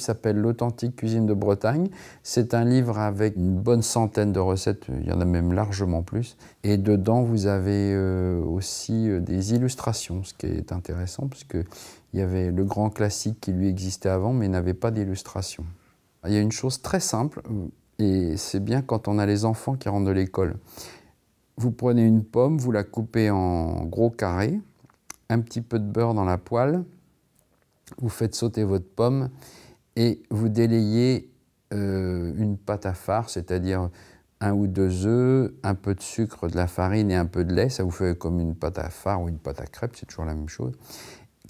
s'appelle L'authentique cuisine de Bretagne. C'est un livre avec une bonne centaine de recettes, il y en a même largement plus. Et dedans, vous avez euh, aussi euh, des illustrations, ce qui est intéressant, que il y avait le grand classique qui lui existait avant, mais n'avait pas d'illustration. Il y a une chose très simple, et c'est bien quand on a les enfants qui rentrent de l'école. Vous prenez une pomme, vous la coupez en gros carrés, un petit peu de beurre dans la poêle, vous faites sauter votre pomme et vous délayez euh, une pâte à far, c'est-à-dire un ou deux œufs, un peu de sucre, de la farine et un peu de lait. Ça vous fait comme une pâte à far ou une pâte à crêpe, c'est toujours la même chose.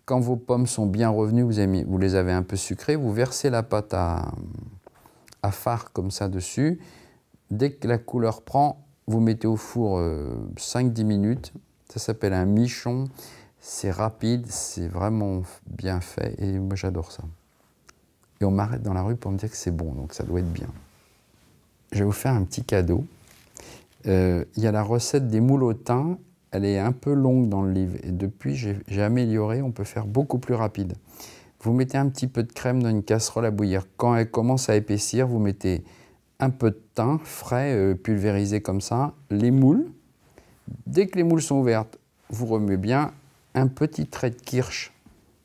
Quand vos pommes sont bien revenues, vous, vous les avez un peu sucrées, vous versez la pâte à, à comme ça dessus. Dès que la couleur prend, vous mettez au four 5-10 euh, minutes. Ça s'appelle un michon. C'est rapide, c'est vraiment bien fait et moi j'adore ça et on m'arrête dans la rue pour me dire que c'est bon, donc ça doit être bien. Je vais vous faire un petit cadeau. Euh, il y a la recette des moules au thym, elle est un peu longue dans le livre, et depuis j'ai amélioré, on peut faire beaucoup plus rapide. Vous mettez un petit peu de crème dans une casserole à bouillir. Quand elle commence à épaissir, vous mettez un peu de thym frais, euh, pulvérisé comme ça, les moules. Dès que les moules sont ouvertes, vous remuez bien un petit trait de kirsch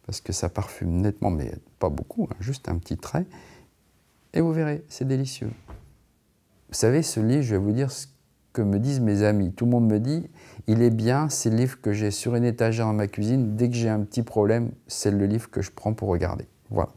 parce que ça parfume nettement, mais pas beaucoup, hein, juste un petit trait. Et vous verrez, c'est délicieux. Vous savez, ce livre, je vais vous dire ce que me disent mes amis. Tout le monde me dit, il est bien, c'est le livre que j'ai sur une étagère dans ma cuisine. Dès que j'ai un petit problème, c'est le livre que je prends pour regarder. Voilà.